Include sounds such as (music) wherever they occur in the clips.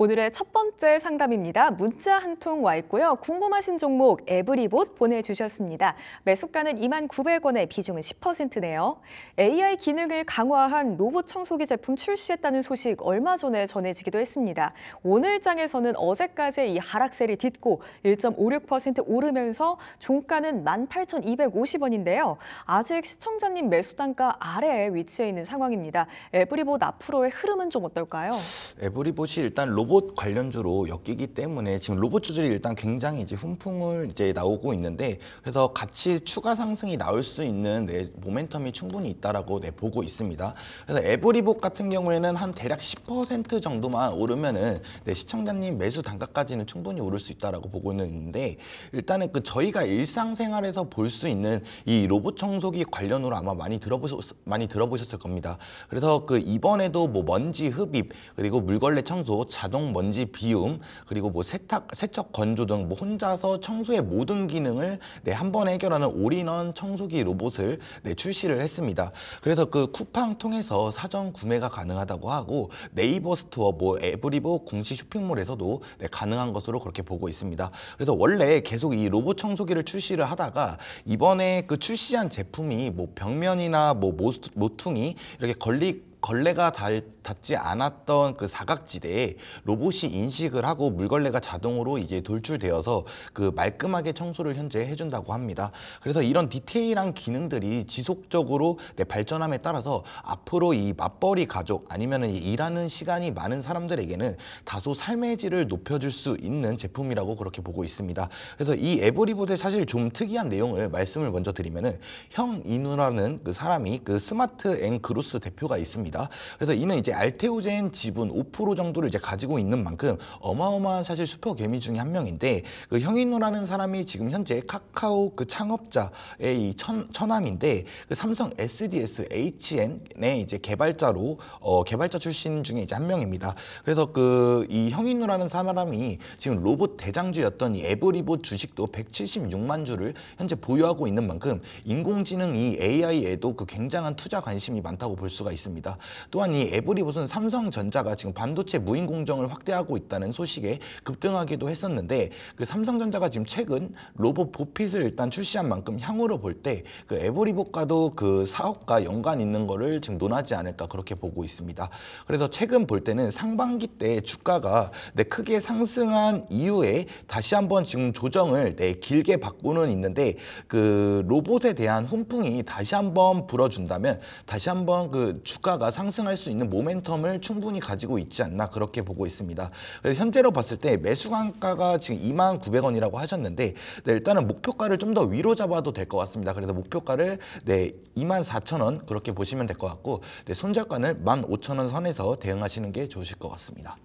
오늘의 첫 번째 상담입니다. 문자 한 통 와 있고요. 궁금하신 종목 에브리봇 보내주셨습니다. 매수가는 2만 900원에 비중은 10%네요. AI 기능을 강화한 로봇 청소기 제품 출시했다는 소식 얼마 전에 전해지기도 했습니다. 오늘 장에서는 어제까지 이 하락세를 딛고 1.56% 오르면서 종가는 18,250원인데요. 아직 시청자님 매수 단가 아래에 위치해 있는 상황입니다. 에브리봇 앞으로의 흐름은 좀 어떨까요? 에브리봇이 일단 로봇 로봇 관련주로 엮이기 때문에 지금 로봇 주들이 일단 굉장히 이제 훈풍을 이제 나오고 있는데 그래서 같이 추가 상승이 나올 수 있는 네, 모멘텀이 충분히 있다라고 네, 보고 있습니다. 그래서 에브리봇 같은 경우에는 한 대략 10% 정도만 오르면은 네, 시청자님 매수 단가까지는 충분히 오를 수 있다라고 보고는 있는데 일단은 그 저희가 일상생활에서 볼 수 있는 이 로봇 청소기 관련으로 아마 많이 들어보셨 많이 들어보셨을 겁니다. 그래서 그 이번에도 뭐 먼지 흡입 그리고 물걸레 청소 자동 자동 먼지 비움 그리고 뭐 세탁, 세척 건조 등 뭐 혼자서 청소의 모든 기능을 네, 한 번에 해결하는 올인원 청소기 로봇을 네, 출시를 했습니다. 그래서 그 쿠팡 통해서 사전 구매가 가능하다고 하고 네이버 스토어, 뭐 에브리보 공식 쇼핑몰에서도 네, 가능한 것으로 그렇게 보고 있습니다. 그래서 원래 계속 이 로봇 청소기를 출시를 하다가 이번에 그 출시한 제품이 뭐 벽면이나 뭐 모퉁이 이렇게 걸리 걸레가 닿, 지 않았던 그 사각지대에 로봇이 인식을 하고 물걸레가 자동으로 이제 돌출되어서 그 말끔하게 청소를 현재 해준다고 합니다. 그래서 이런 디테일한 기능들이 지속적으로 네, 발전함에 따라서 앞으로 이 맞벌이 가족 아니면 일하는 시간이 많은 사람들에게는 다소 삶의 질을 높여줄 수 있는 제품이라고 그렇게 보고 있습니다. 그래서 이 에버리봇의 사실 좀 특이한 내용을 말씀을 먼저 드리면은 형 이누라는 그 사람이 그 스마트 앤 그로스 대표가 있습니다. 있니다 그래서 이는 이제 알테오젠 지분 5% 정도를 이제 가지고 있는 만큼 어마어마한 사실 슈퍼 개미 중에 한 명인데 그 형인호라는 사람이 지금 현재 카카오 그 창업자의 이 천, 처남인데 그 삼성 SDS HN의 이제 개발자로 어, 개발자 출신 중에 이제 한 명입니다. 그래서 그 이 형인호라는 사람이 지금 로봇 대장주였던 이 에브리봇 주식도 176만 주를 현재 보유하고 있는 만큼 인공지능 이 AI에도 그 굉장한 투자 관심이 많다고 볼 수가 있습니다. 또한 이에브리봇은 삼성전자가 지금 반도체 무인 공정을 확대하고 있다는 소식에 급등하기도 했었는데 그 삼성전자가 지금 최근 로봇 보핏을 일단 출시한 만큼 향후로 볼 때 그에브리봇과도그 사업과 연관 있는 거를 지금 논하지 않을까 그렇게 보고 있습니다. 그래서 최근 볼 때는 상반기 때 주가가 네, 크게 상승한 이후에 다시 한번 지금 조정을 네, 길게 받고는 있는데 그 로봇에 대한 훈풍이 다시 한번 불어준다면 다시 한번 그 주가가 주가가 상승할 수 있는 모멘텀을 충분히 가지고 있지 않나 그렇게 보고 있습니다. 현재로 봤을 때 매수 관가가 지금 2만 900원이라고 하셨는데 네, 일단은 목표가를 좀 더 위로 잡아도 될 것 같습니다. 그래서 목표가를 네, 2만 4천 원 그렇게 보시면 될 것 같고 네, 손절가는 1 5 0 0 0원 선에서 대응하시는 게 좋으실 것 같습니다.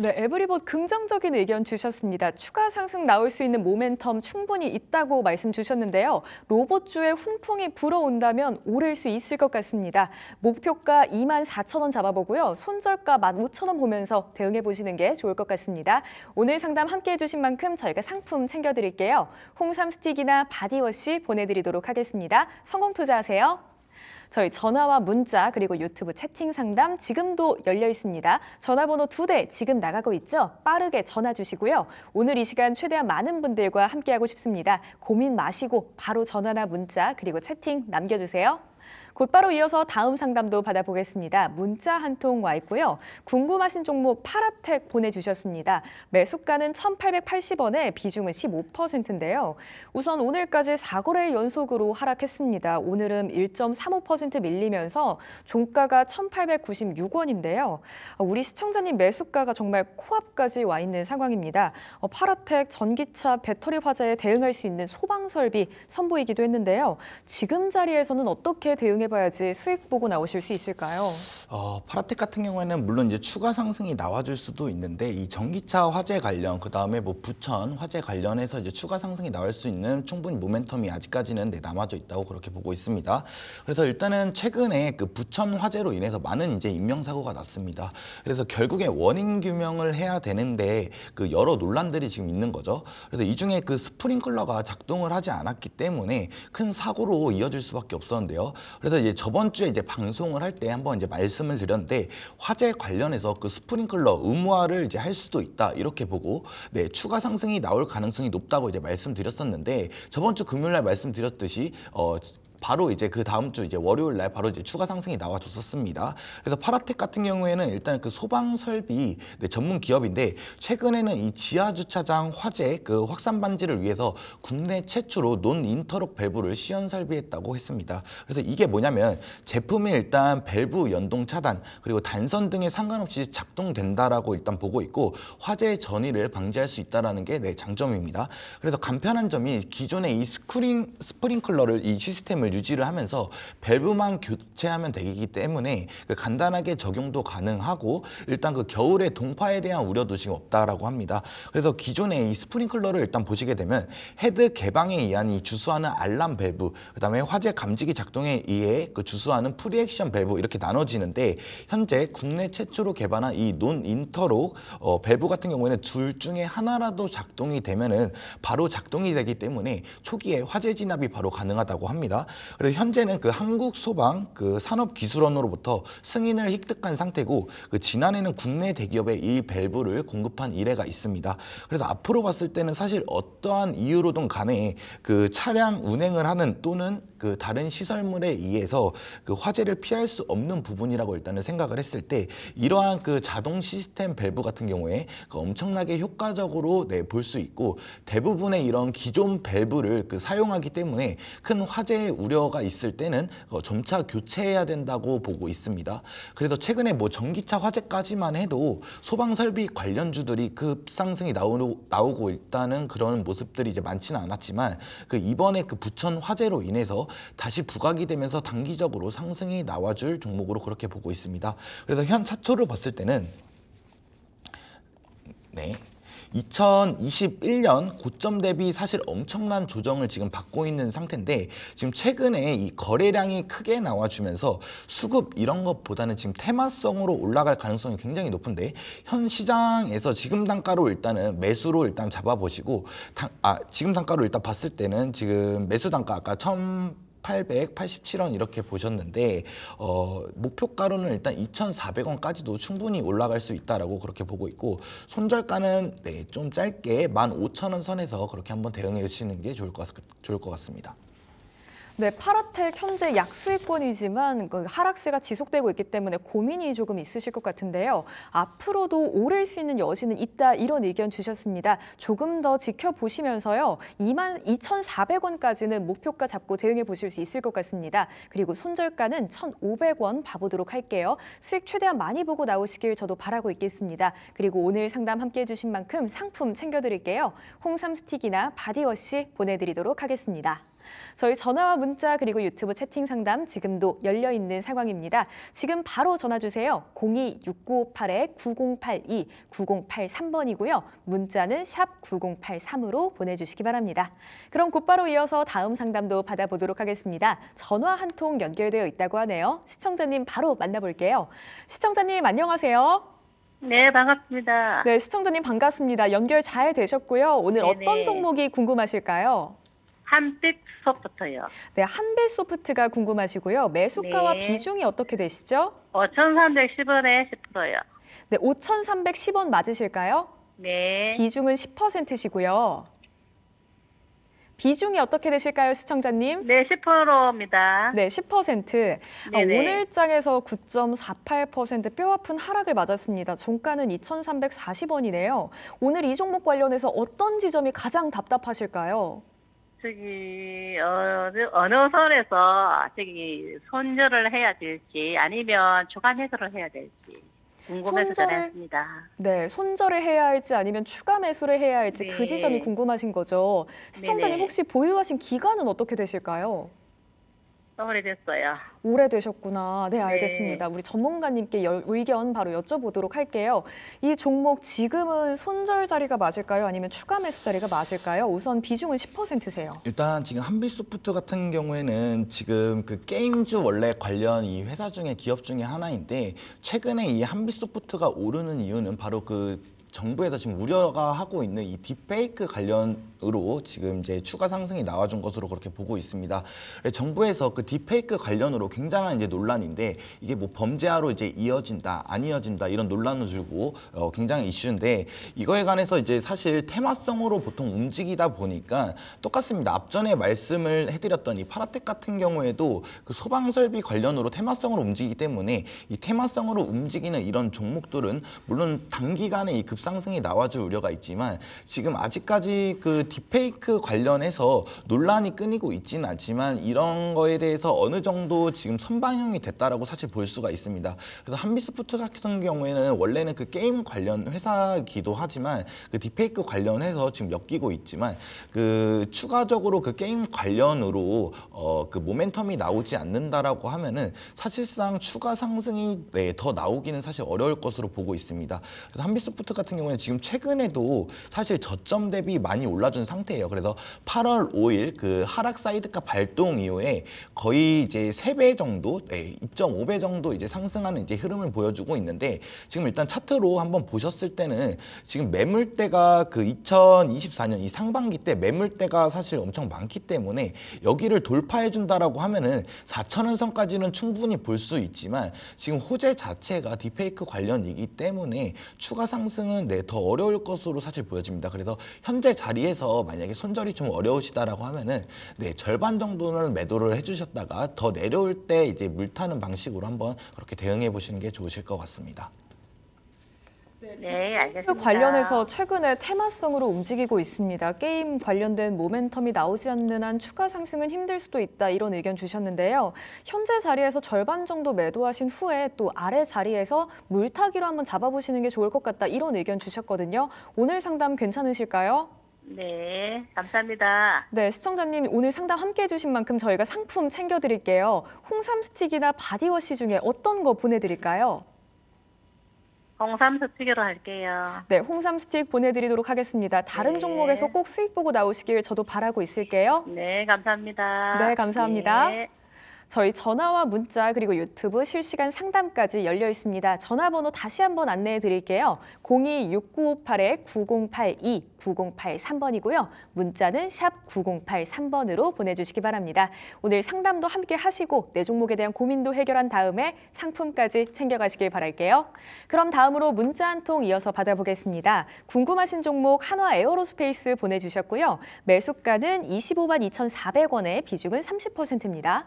네, 에브리봇 긍정적인 의견 주셨습니다. 추가 상승 나올 수 있는 모멘텀 충분히 있다고 말씀 주셨는데요. 로봇주의 훈풍이 불어온다면 오를 수 있을 것 같습니다. 목표가 2만 4천 원 잡아보고요. 손절가 1만 5천 원 보면서 대응해 보시는 게 좋을 것 같습니다. 오늘 상담 함께해 주신 만큼 저희가 상품 챙겨드릴게요. 홍삼 스틱이나 바디워시 보내드리도록 하겠습니다. 성공 투자하세요. 저희 전화와 문자 그리고 유튜브 채팅 상담 지금도 열려 있습니다. 전화번호 두 대 지금 나가고 있죠? 빠르게 전화 주시고요. 오늘 이 시간 최대한 많은 분들과 함께하고 싶습니다. 고민 마시고 바로 전화나 문자 그리고 채팅 남겨주세요. 곧바로 이어서 다음 상담도 받아보겠습니다. 문자 한 통 와 있고요. 궁금하신 종목 파라텍 보내주셨습니다. 매수가는 1,880원에 비중은 15%인데요. 우선 오늘까지 4거래 연속으로 하락했습니다. 오늘은 1.35% 밀리면서 종가가 1,896원인데요. 우리 시청자님 매수가가 정말 코앞까지 와 있는 상황입니다. 어, 파라텍 전기차 배터리 화재에 대응할 수 있는 소방설비 선보이기도 했는데요. 지금 자리에서는 어떻게 대응해 봐야지 수익 보고 나오실 수 있을까요? 어, 파라텍 같은 경우에는 물론 이제 추가 상승이 나와줄 수도 있는데 이 전기차 화재 관련 그 다음에 뭐 부천 화재 관련해서 이제 추가 상승이 나올 수 있는 충분히 모멘텀이 아직까지는 네, 남아져 있다고 그렇게 보고 있습니다. 그래서 일단은 최근에 그 부천 화재로 인해서 많은 이제 인명사고가 났습니다. 그래서 결국에 원인 규명을 해야 되는데 그 여러 논란들이 지금 있는 거죠. 그래서 이 중에 그 스프링클러가 작동을 하지 않았기 때문에 큰 사고로 이어질 수밖에 없었는데요. 그래서 이제 저번 주에 이제 방송을 할 때 한번 이제 말씀을 드렸는데 화재 관련해서 그 스프링클러 의무화를 이제 할 수도 있다 이렇게 보고 네 추가 상승이 나올 가능성이 높다고 이제 말씀드렸었는데 저번 주 금요일 날 말씀드렸듯이 어 바로 이제 그 다음 주 이제 월요일 날 바로 이제 추가 상승이 나와줬었습니다. 그래서 파라텍 같은 경우에는 일단 그 소방 설비 네, 전문 기업인데 최근에는 이 지하 주차장 화재 그 확산 방지를 위해서 국내 최초로 논 인터롭 밸브를 시연 설비했다고 했습니다. 그래서 이게 뭐냐면 제품이 일단 밸브 연동 차단 그리고 단선 등에 상관없이 작동된다라고 일단 보고 있고 화재 전이를 방지할 수 있다라는 게 네, 장점입니다. 그래서 간편한 점이 기존의 이 스크링 스프링클러를 이 시스템을 기능을 유지를 하면서 밸브만 교체하면 되기 때문에 그 간단하게 적용도 가능하고 일단 그 겨울에 동파에 대한 우려도 지금 없다라고 합니다. 그래서 기존의 이 스프링클러를 일단 보시게 되면 헤드 개방에 의한 이 주수하는 알람 밸브 그다음에 화재 감지기 작동에 의해 그 주수하는 프리액션 밸브 이렇게 나눠지는데 현재 국내 최초로 개발한 이 논 인터록 어, 밸브 같은 경우에는 둘 중에 하나라도 작동이 되면은 바로 작동이 되기 때문에 초기에 화재 진압이 바로 가능하다고 합니다. 그래서 현재는 그 한국 소방 그 산업기술원으로부터 승인을 획득한 상태고 그 지난해는 국내 대기업에 이 밸브를 공급한 이래가 있습니다. 그래서 앞으로 봤을 때는 사실 어떠한 이유로든 간에 그 차량 운행을 하는 또는 그 다른 시설물에 의해서 그 화재를 피할 수 없는 부분이라고 일단은 생각을 했을 때 이러한 그 자동 시스템 밸브 같은 경우에 그 엄청나게 효과적으로 네, 볼수 있고 대부분의 이런 기존 밸브를 그 사용하기 때문에 큰 화재 우려가 있을 때는 어, 점차 교체해야 된다고 보고 있습니다. 그래서 최근에 뭐 전기차 화재까지만 해도 소방 설비 관련주들이 급상승이 나오고, 나오고 있다는 그런 모습들이 이제 많지는 않았지만 그 이번에 그 부천 화재로 인해서 다시 부각이 되면서 단기적으로 상승이 나와줄 종목으로 그렇게 보고 있습니다. 그래서 현 차트로 봤을 때는 네. 2021년 고점 대비 사실 엄청난 조정을 지금 받고 있는 상태인데 지금 최근에 이 거래량이 크게 나와주면서 수급 이런 것보다는 지금 테마성으로 올라갈 가능성이 굉장히 높은데 현 시장에서 지금 단가로 일단은 매수로 일단 잡아보시고 당, 아 지금 단가로 일단 봤을 때는 지금 매수 단가 아까 처음 887원 이렇게 보셨는데 어, 목표가로는 일단 2,400원까지도 충분히 올라갈 수 있다라고 그렇게 보고 있고 손절가는 네, 좀 짧게 15,000원 선에서 그렇게 한번 대응해 주시는 게 좋을 것, 좋을 것 같습니다. 네, 파라텍 현재 약수익권이지만 그 하락세가 지속되고 있기 때문에 고민이 조금 있으실 것 같은데요. 앞으로도 오를 수 있는 여지는 있다 이런 의견 주셨습니다. 조금 더 지켜보시면서요. 2만 2,400원까지는 목표가 잡고 대응해 보실 수 있을 것 같습니다. 그리고 손절가는 1,500원 봐보도록 할게요. 수익 최대한 많이 보고 나오시길 저도 바라고 있겠습니다. 그리고 오늘 상담 함께해 주신 만큼 상품 챙겨드릴게요. 홍삼 스틱이나 바디워시 보내드리도록 하겠습니다. 저희 전화와 문자 그리고 유튜브 채팅 상담 지금도 열려 있는 상황입니다. 지금 바로 전화 주세요. 026958-9082, 9083번이고요. 문자는 샵 9083으로 보내주시기 바랍니다. 그럼 곧바로 이어서 다음 상담도 받아보도록 하겠습니다. 전화 한 통 연결되어 있다고 하네요. 시청자님 바로 만나볼게요. 시청자님 안녕하세요. 네, 반갑습니다. 네, 시청자님 반갑습니다. 연결 잘 되셨고요. 오늘 네네. 어떤 종목이 궁금하실까요? 한빛 소프트요. 네, 한빛 소프트가 궁금하시고요. 매수가와 네. 비중이 어떻게 되시죠? 5,310원에 10%요. 네, 5,310원 맞으실까요? 네. 비중은 10%시고요. 비중이 어떻게 되실까요, 시청자님? 네, 10%입니다. 네, 10%. 아, 오늘 장에서 9.48% 뼈아픈 하락을 맞았습니다. 종가는 2,340원이네요. 오늘 이 종목 관련해서 어떤 지점이 가장 답답하실까요? 저기 어느 어느 선에서 저기 손절을 해야 될지 아니면 주간 해소를 해야 될지 궁금해서 전했습니다. 네, 손절을 해야 할지 아니면 추가 매수를 해야 할지 그 네. 그 지점이 궁금하신 거죠. 시청자님 네네. 혹시 보유하신 기간은 어떻게 되실까요? 오래됐어요. 오래되셨구나. 네, 네. 알겠습니다. 네. 우리 전문가님께 여, 의견 바로 여쭤보도록 할게요. 이 종목 지금은 손절 자리가 맞을까요? 아니면 추가 매수 자리가 맞을까요? 우선 비중은 10%세요. 일단 지금 한빛소프트 같은 경우에는 지금 그 게임주 원래 관련 이 회사 중에 기업 중에 하나인데 최근에 이 한빛소프트가 오르는 이유는 바로 그 정부에서 지금 우려가 하고 있는 이 딥페이크 관련 으로 지금 이제 추가 상승이 나와준 것으로 그렇게 보고 있습니다. 정부에서 그 딥페이크 관련으로 굉장한 이제 논란인데 이게 뭐 범죄화로 이제 이어진다 안 이어진다 이런 논란을 주고 어, 굉장히 이슈인데 이거에 관해서 이제 사실 테마성으로 보통 움직이다 보니까 똑같습니다. 앞전에 말씀을 해드렸던 이 파라텍 같은 경우에도 그 소방 설비 관련으로 테마성으로 움직이기 때문에 이 테마성으로 움직이는 이런 종목들은 물론 단기간에 이 급상승이 나와줄 우려가 있지만 지금 아직까지 그 딥페이크 관련해서 논란이 끊이고 있지는 않지만 이런 거에 대해서 어느 정도 지금 선방형이 됐다라고 사실 볼 수가 있습니다. 그래서 한비스포트 같은 경우에는 원래는 그 게임 관련 회사기도 하지만 그 딥페이크 관련해서 지금 엮이고 있지만 그 추가적으로 그 게임 관련으로 어그 모멘텀이 나오지 않는다라고 하면은 사실상 추가 상승이 네, 더 나오기는 사실 어려울 것으로 보고 있습니다. 그래서 한비스포트 같은 경우에는 지금 최근에도 사실 저점 대비 많이 올라준 떨어진 상태예요. 그래서 8월 5일 그 하락 사이드가 발동 이후에 거의 이제 3배 정도, 2.5배 예, 정도 이제 상승하는 이제 흐름을 보여주고 있는데 지금 일단 차트로 한번 보셨을 때는 지금 매물대가 그 2024년 이 상반기 때 매물대가 사실 엄청 많기 때문에 여기를 돌파해준다라고 하면은 4천원 선까지는 충분히 볼 수 있지만 지금 호재 자체가 디페이크 관련이기 때문에 추가 상승은 네, 더 어려울 것으로 사실 보여집니다. 그래서 현재 자리에서 만약에 손절이 좀 어려우시다라고 하면은 네 절반 정도는 매도를 해주셨다가 더 내려올 때 이제 물타는 방식으로 한번 그렇게 대응해 보시는 게 좋으실 것 같습니다. 네, 네 알겠습니다. 관련해서 최근에 테마성으로 움직이고 있습니다. 게임 관련된 모멘텀이 나오지 않는 한 추가 상승은 힘들 수도 있다 이런 의견 주셨는데요. 현재 자리에서 절반 정도 매도하신 후에 또 아래 자리에서 물타기로 한번 잡아보시는 게 좋을 것 같다 이런 의견 주셨거든요. 오늘 상담 괜찮으실까요? 네, 감사합니다. 네, 시청자님 오늘 상담 함께 해주신 만큼 저희가 상품 챙겨드릴게요. 홍삼 스틱이나 바디워시 중에 어떤 거 보내드릴까요? 홍삼 스틱으로 할게요. 네, 홍삼 스틱 보내드리도록 하겠습니다. 다른 네. 종목에서 꼭 수익 보고 나오시길 저도 바라고 있을게요. 네, 감사합니다. 네, 감사합니다. 네. 저희 전화와 문자 그리고 유튜브 실시간 상담까지 열려 있습니다. 전화번호 다시 한번 안내해 드릴게요. 026958-9082, 9083번이고요. 문자는 샵 9083번으로 보내주시기 바랍니다. 오늘 상담도 함께 하시고 내 종목에 대한 고민도 해결한 다음에 상품까지 챙겨가시길 바랄게요. 그럼 다음으로 문자 한 통 이어서 받아보겠습니다. 궁금하신 종목 한화 에어로스페이스 보내주셨고요. 매수가는 25만 2,400원에 비중은 30%입니다.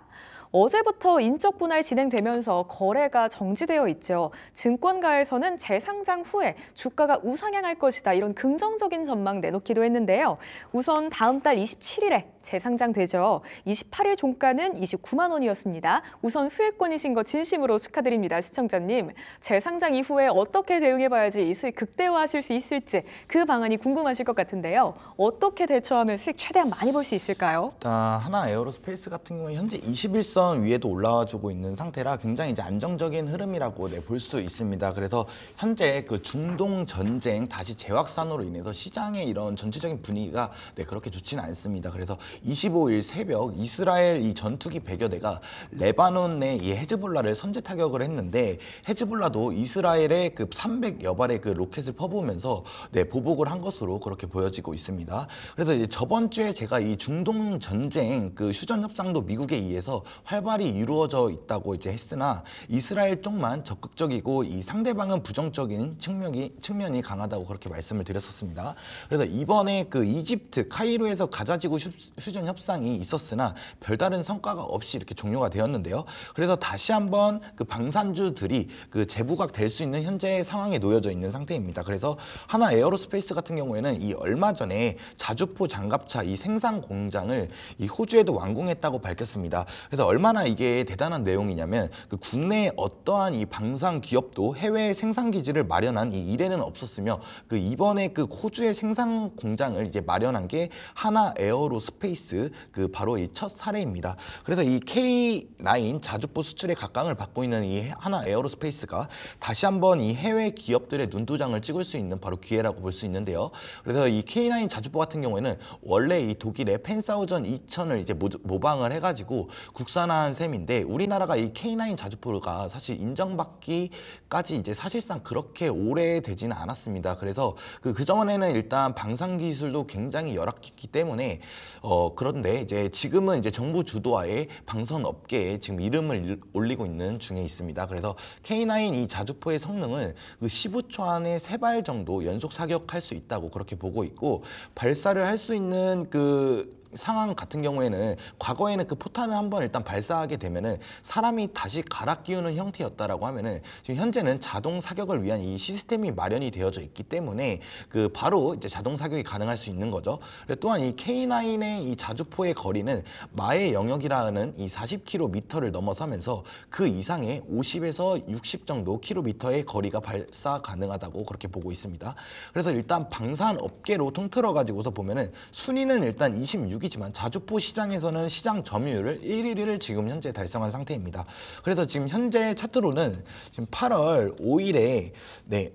어제부터 인적 분할 진행되면서 거래가 정지되어 있죠. 증권가에서는 재상장 후에 주가가 우상향할 것이다 이런 긍정적인 전망 내놓기도 했는데요. 우선 다음 달 27일에 재상장되죠. 28일 종가는 29만 원이었습니다. 우선 수혜권이신 거 진심으로 축하드립니다. 시청자님. 재상장 이후에 어떻게 대응해봐야지 이 수익 극대화하실 수 있을지 그 방안이 궁금하실 것 같은데요. 어떻게 대처하면 수익 최대한 많이 볼 수 있을까요? 일단 하나 에어로스페이스 같은 경우에 현재 21선 상승 위에도 올라와주고 있는 상태라 굉장히 이제 안정적인 흐름이라고 네, 볼수 있습니다. 그래서 현재 그 중동 전쟁 다시 재확산으로 인해서 시장의 이런 전체적인 분위기가 네, 그렇게 좋지는 않습니다. 그래서 25일 새벽 이스라엘 이 전투기 배0 대가 레바논 의이 헤즈볼라를 선제 타격을 했는데 헤즈볼라도 이스라엘의 그300 여발의 그 로켓을 퍼부으면서 네, 보복을 한 것으로 그렇게 보여지고 있습니다. 그래서 이제 저번 주에 제가 이 중동 전쟁 그 휴전 협상도 미국에 의해서 활 활발히 이루어져 있다고 이제 했으나 이스라엘 쪽만 적극적이고 이 상대방은 부정적인 측면이 측면이 강하다고 그렇게 말씀을 드렸었습니다. 그래서 이번에 그 이집트 카이로에서 가자지구 휴전 협상이 있었으나 별다른 성과가 없이 이렇게 종료가 되었는데요. 그래서 다시 한번 그 방산주들이 그 재부각 될 수 있는 현재의 상황에 놓여져 있는 상태입니다. 그래서 하나 에어로스페이스 같은 경우에는 이 얼마 전에 자주포 장갑차 이 생산 공장을 이 호주에도 완공했다고 밝혔습니다. 그래서 얼마 얼마나 이게 대단한 내용이냐면 그 국내에 어떠한 이 방산 기업도 해외 생산 기지를 마련한 이 이래는 없었으며 그 이번에 그 호주의 생산 공장을 이제 마련한 게 하나 에어로 스페이스 그 바로 이 첫 사례입니다. 그래서 이 K9 자주포 수출에 각광을 받고 있는 이 하나 에어로스페이스가 다시 한번 이 해외 기업들의 눈도장을 찍을 수 있는 바로 기회라고 볼 수 있는데요. 그래서 이 K9 자주포 같은 경우에는 원래 이 독일의 펜사우전 2000을 이제 모방을 해가지고 국산화 불편한 셈인데 우리나라가 이 K9 자주포가 사실 인정받기까지 이제 사실상 그렇게 오래 되지는 않았습니다. 그래서 그 그전에는 일단 방산 기술도 굉장히 열악했기 때문에 어 그런데 이제 지금은 이제 정부 주도하에 방산 업계에 지금 이름을 올리고 있는 중에 있습니다. 그래서 K9 이 자주포의 성능은 그 15초 안에 세 발 정도 연속 사격할 수 있다고 그렇게 보고 있고 발사를 할 수 있는 그 상황 같은 경우에는 과거에는 그 포탄을 한번 일단 발사하게 되면은 사람이 다시 갈아 끼우는 형태였다라고 하면은 지금 현재는 자동 사격을 위한 이 시스템이 마련이 되어져 있기 때문에 그 바로 이제 자동 사격이 가능할 수 있는 거죠. 또한 이 K9의 이 자주포의 거리는 마의 영역이라는 이 40km를 넘어서면서 그 이상의 50에서 60 정도 k m 의 거리가 발사 가능하다고 그렇게 보고 있습니다. 그래서 일단 방산 업계로 통틀어 가지고서 보면은 순위는 일단 26 6이지만 자주포 시장에서는 시장 점유율을 1위를 지금 현재 달성한 상태입니다. 그래서 지금 현재 차트로는 지금 8월 5일에 네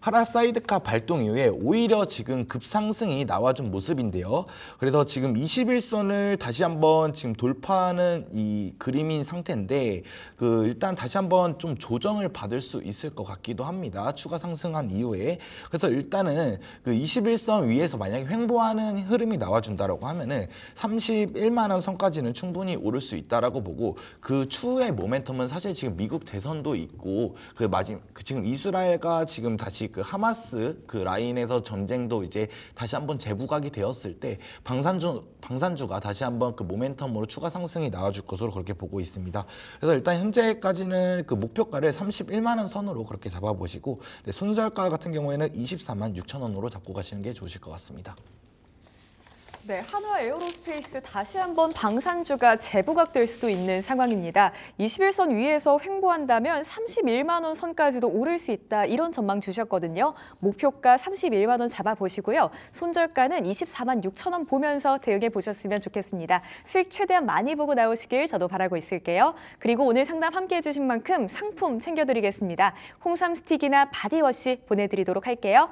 하라 (clears throat) 사이드카 발동 이후에 오히려 지금 급상승이 나와준 모습인데요. 그래서 지금 21선을 다시 한번 지금 돌파하는 이 그림인 상태인데 그 일단 다시 한번 좀 조정을 받을 수 있을 것 같기도 합니다. 추가 상승한 이후에 그래서 일단은 그 21선 위에서 만약에 횡보하는 흐름이 나와준다라고 하면은 31만 원 선까지는 충분히 오를 수 있다라고 보고 그 추후의 모멘텀은 사실 지금 미국 대선도 있고 그 마지 그 지금 이스라엘과 지금 지금 다시 그 하마스 그 라인에서 전쟁도 이제 다시 한번 재부각이 되었을 때 방산주 방산주가 다시 한번 그 모멘텀으로 추가 상승이 나와줄 것으로 그렇게 보고 있습니다. 그래서 일단 현재까지는 그 목표가를 31만 원 선으로 그렇게 잡아보시고 네, 순설가 같은 경우에는 24만 6천 원으로 잡고 가시는 게 좋으실 것 같습니다. 네, 한화 에어로스페이스 다시 한번 방산주가 재부각될 수도 있는 상황입니다. 21선 위에서 횡보한다면 31만 원 선까지도 오를 수 있다 이런 전망 주셨거든요. 목표가 31만 원 잡아보시고요. 손절가는 24만 6천 원 보면서 대응해 보셨으면 좋겠습니다. 수익 최대한 많이 보고 나오시길 저도 바라고 있을게요. 그리고 오늘 상담 함께해 주신 만큼 상품 챙겨드리겠습니다. 홍삼 스틱이나 바디워시 보내드리도록 할게요.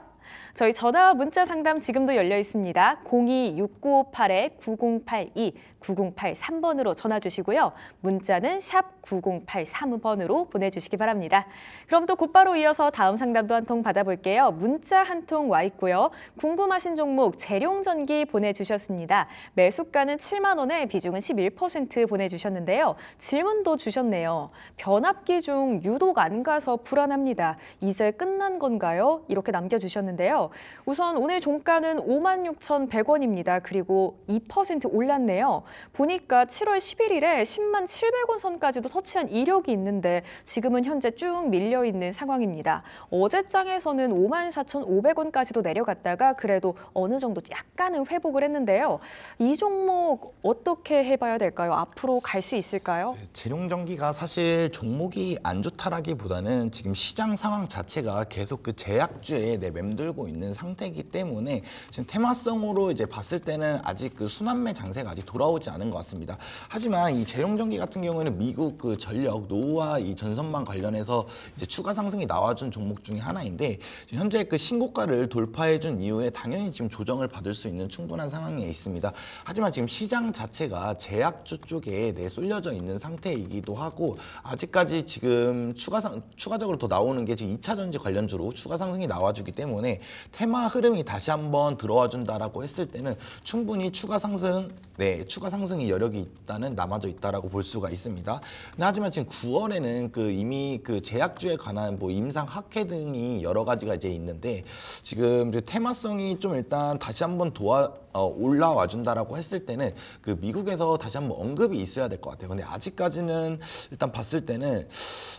저희 전화 와 문자 상담 지금도 열려 있습니다. 026958-9082, 9083번으로 전화 주시고요. 문자는 샵 9083번으로 보내주시기 바랍니다. 그럼 또 곧바로 이어서 다음 상담도 한 통 받아볼게요. 문자 한 통 와 있고요. 궁금하신 종목 재룡전기 보내주셨습니다. 매수가는 7만 원에 비중은 11% 보내주셨는데요. 질문도 주셨네요. 변압기 중 유독 안 가서 불안합니다. 이제 끝난 건가요? 이렇게 남겨주셨는데 있데요 우선 오늘 종가는 56,100원입니다. 그리고 2% 올랐네요. 보니까 7월 11일에 10만 700원 선까지도 터치한 이력이 있는데 지금은 현재 쭉 밀려 있는 상황입니다. 어제장에서는 5 4,500원까지도 내려갔다가 그래도 어느 정도 약간은 회복을 했는데요. 이 종목 어떻게 해봐야 될까요? 앞으로 갈 수 있을까요? 네, 재룡전기가 사실 종목이 안 좋다라기보다는 지금 시장 상황 자체가 계속 그 제약주에 내 맴돌 만들고 있는 상태이기 때문에 지금 테마성으로 이제 봤을 때는 아직 그 순환매 장세가 아직 돌아오지 않은 것 같습니다. 하지만 이재용전기 같은 경우에는 미국 그 전력 노후화 이 전선망 관련해서 이제 추가 상승이 나와준 종목 중에 하나인데 현재 그 신고가를 돌파해준 이후에 당연히 지금 조정을 받을 수 있는 충분한 상황에 있습니다. 하지만 지금 시장 자체가 제약주 쪽에 내 쏠려져 있는 상태이기도 하고 아직까지 지금 추가 상, 추가적으로 더 나오는 게 지금 2차 전지 관련주로 추가 상승이 나와주기 때문에 테마 흐름이 다시 한번 들어와 준다라고 했을 때는 충분히 추가 상승 네, 추가 상승이 여력이 있다는 남아져 있다라고 볼 수가 있습니다. 하지만 지금 9월에는 그 이미 그 제약주에 관한 뭐 임상 학회 등이 여러 가지가 이제 있는데 지금 이제 테마성이 좀 일단 다시 한번 도와 어, 올라와 준다라고 했을 때는 그 미국에서 다시 한번 언급이 있어야 될 것 같아요. 근데 아직까지는 일단 봤을 때는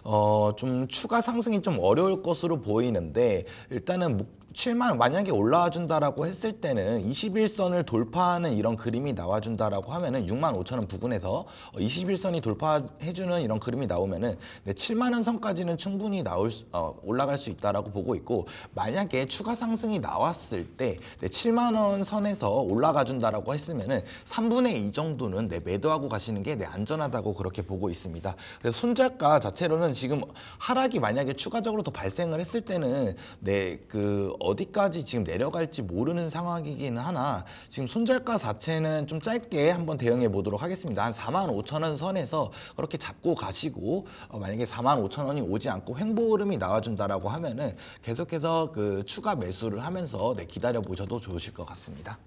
어, 좀 추가 상승이 좀 어려울 것으로 보이는데 일단은 목 27만 만약에 올라와 준다라고 했을 때는 21선을 돌파하는 이런 그림이 나와 준다라고 하면은 6만 5천 원 부근에서 21선이 돌파해 주는 이런 그림이 나오면은 7만 원 선까지는 충분히 나올 수, 어, 올라갈 수 있다라고 보고 있고 만약에 추가 상승이 나왔을 때 7만 원 선에서 올라가 준다라고 했으면은 3분의 2 정도는 내 네, 매도하고 가시는 게 내 안전하다고 그렇게 보고 있습니다. 그래서 손절가 자체로는 지금 하락이 만약에 추가적으로 더 발생을 했을 때는 내그 어, 어디까지 지금 내려갈지 모르는 상황이긴 하나 지금 손절가 자체는 좀 짧게 한번 대응해 보도록 하겠습니다. 한 4만 5천 원 선에서 그렇게 잡고 가시고 어, 만약에 4만 5천 원이 오지 않고 횡보 흐름이 나와준다라고 하면은 계속해서 그 추가 매수를 하면서 네, 기다려 보셔도 좋으실 것 같습니다.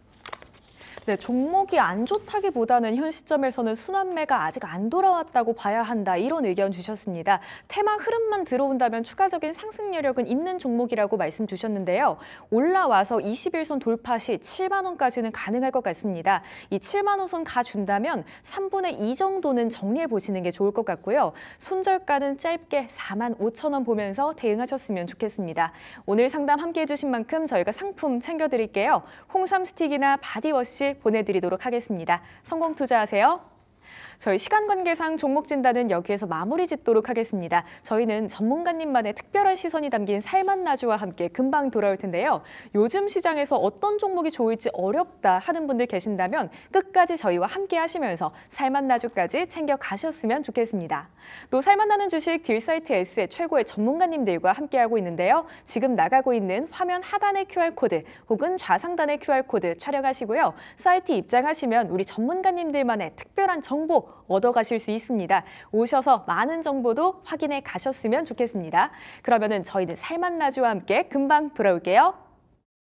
네, 종목이 안 좋다기보다는 현 시점에서는 순환매가 아직 안 돌아왔다고 봐야 한다 이런 의견 주셨습니다. 테마 흐름만 들어온다면 추가적인 상승 여력은 있는 종목이라고 말씀 주셨는데요. 올라와서 21선 돌파 시 7만 원까지는 가능할 것 같습니다. 이 7만 원선 가준다면 3분의 2 정도는 정리해 보시는 게 좋을 것 같고요. 손절가는 짧게 4만 5천 원 보면서 대응하셨으면 좋겠습니다. 오늘 상담 함께해 주신 만큼 저희가 상품 챙겨드릴게요. 홍삼 스틱이나 바디워시 보내드리도록 하겠습니다. 성공 투자하세요. 저희 시간 관계상 종목 진단은 여기에서 마무리 짓도록 하겠습니다. 저희는 전문가님만의 특별한 시선이 담긴 살맛나주와 함께 금방 돌아올 텐데요. 요즘 시장에서 어떤 종목이 좋을지 어렵다 하는 분들 계신다면 끝까지 저희와 함께 하시면서 살맛나주까지 챙겨가셨으면 좋겠습니다. 또 살맛나는 주식 딜사이트 S의 최고의 전문가님들과 함께하고 있는데요. 지금 나가고 있는 화면 하단의 QR코드 혹은 좌상단의 QR코드 촬영하시고요. 사이트 입장하시면 우리 전문가님들만의 특별한 정보 얻어가실 수 있습니다. 오셔서 많은 정보도 확인해 가셨으면 좋겠습니다. 그러면은 저희는 살맛 나주와 함께 금방 돌아올게요.